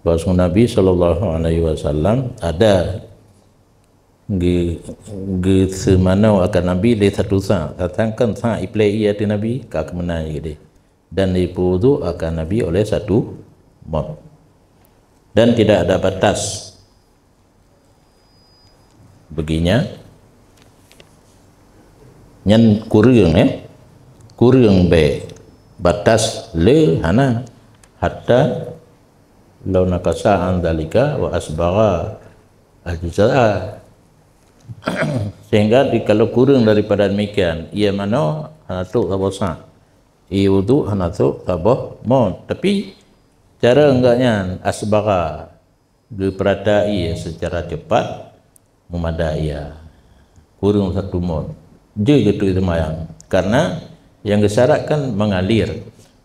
Bahasa Nabi sallallahu alaihi wasallam ada di di semana akan Nabi le satu sa katakan sa iplai ia di Nabi kak menai dia dan di dipudu akan Nabi oleh satu mod dan tidak ada batas beginya nyen kurung ya eh? kurung be batas le hana hatta law naqasa an dalika wa asbara ajza sehingga kalau kurang daripada demikian ia mano hanatu tabosa ia wudu hanatu taboh mo tapi cara enggaknya asbara diperada ia secara cepat memadai ia kurung satu mon je gitu itu mayang karena yang disyaratkan mengalir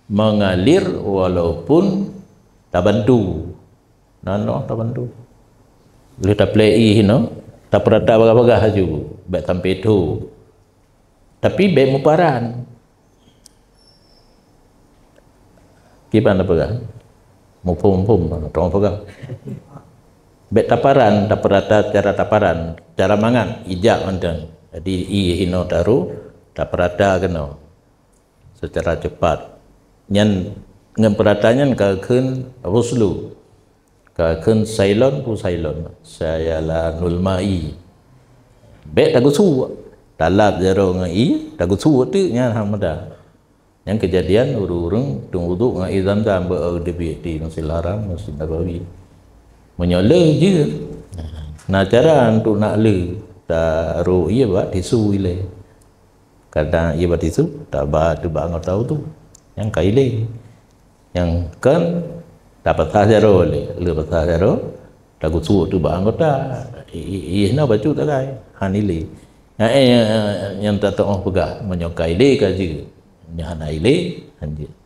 mengalir walaupun tak bantu No, tak bantu Boleh tak play ih e, no tak perata bagah-bagah haju baik sampai tu tapi baik muparan kipan apa kan mupum-mupum tolong ah, pegang baik taparan tak perata cara taparan cara mangan ijak mantan jadi ih e, no taru tak perata kena secara cepat nyen pun Saya lah Nulmai. tak เงินประทานยันก็ขึ้นรุสลูก็ขึ้นไซลอนผู้ไซลอนซายาลานุลมาอีเบ็ดตะกุสู้ตลาดจะรองอีตะกุสู้ตื้อเนี่ยธรรมดา yang Yang kejadian urung-urung tunggu wuduk dengan izan dan berdebiti nasi silaram nasi Nabawi menyala je nak cara untuk nak le tak roh ia buat tisu ila kadang ia buat tisu tak buat tu buat tu yang kailai yang kan dapat sahaja sahjaro ni sahaja ro, tak suhu tu bang kota ih nak baju tak kai hanili eh, yang yang tak tahu pegah menyokai le kaji nyana ile hanji